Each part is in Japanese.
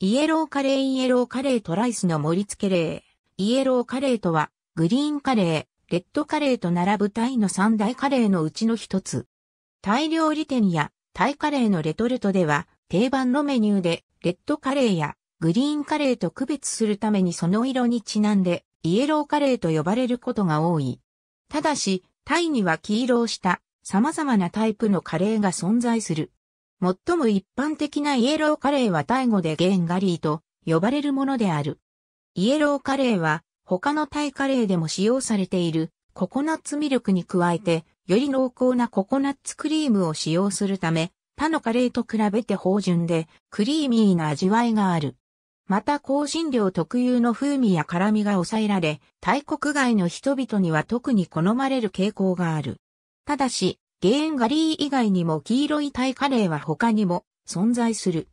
イエローカレーイエローカレーとライスの盛り付け例。イエローカレーとは、グリーンカレー、レッドカレーと並ぶタイの三大カレーのうちの一つ。タイ料理店やタイカレーのレトルトでは、定番のメニューで、レッドカレーやグリーンカレーと区別するためにその色にちなんで、イエローカレーと呼ばれることが多い。ただし、タイには黄色をした様々なタイプのカレーが存在する。最も一般的なイエローカレーはタイ語でゲンガリーと呼ばれるものである。イエローカレーは他のタイカレーでも使用されているココナッツミルクに加えてより濃厚なココナッツクリームを使用するため他のカレーと比べて芳醇でクリーミーな味わいがある。また香辛料特有の風味や辛味が抑えられ、タイ国外の人々には特に好まれる傾向がある。ただし、ゲーンガリー以外にも黄色いタイカレーは他にも存在する。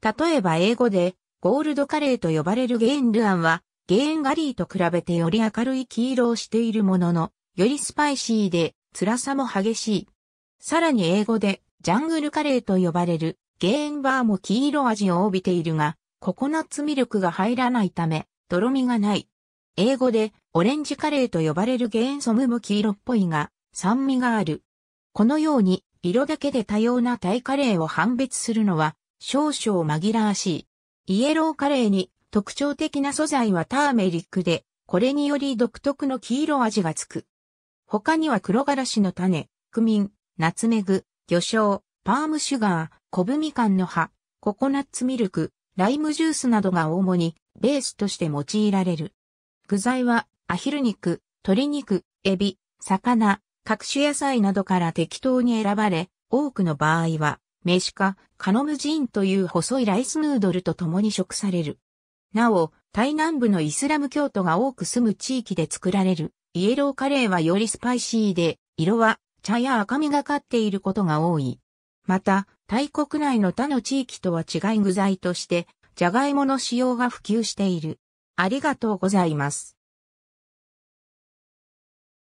例えば英語でゴールドカレーと呼ばれるゲーンルアンはゲーンガリーと比べてより明るい黄色をしているものの、よりスパイシーで辛さも激しい。さらに英語でジャングルカレーと呼ばれるゲーンバーも黄色味を帯びているが、ココナッツミルクが入らないため、とろみがない。英語でオレンジカレーと呼ばれるゲーンソムも黄色っぽいが、酸味がある。このように、色だけで多様なタイカレーを判別するのは、少々紛らわしい。イエローカレーに特徴的な素材はターメリックで、これにより独特の黄色味がつく。他には黒ガラシの種、クミン、ナツメグ、魚醤、パームシュガー、コブミカンの葉、ココナッツミルク、ライムジュースなどが主にベースとして用いられる。具材はアヒル肉、鶏肉、エビ、魚、各種野菜などから適当に選ばれ、多くの場合は、メシカ、カノムジーンという細いライスヌードルと共に食される。なお、台南部のイスラム教徒が多く住む地域で作られる、イエローカレーはよりスパイシーで、色は茶や赤みがかっていることが多い。また、タイ国内の他の地域とは違い具材として、じゃがいもの使用が普及している。ありがとうございます。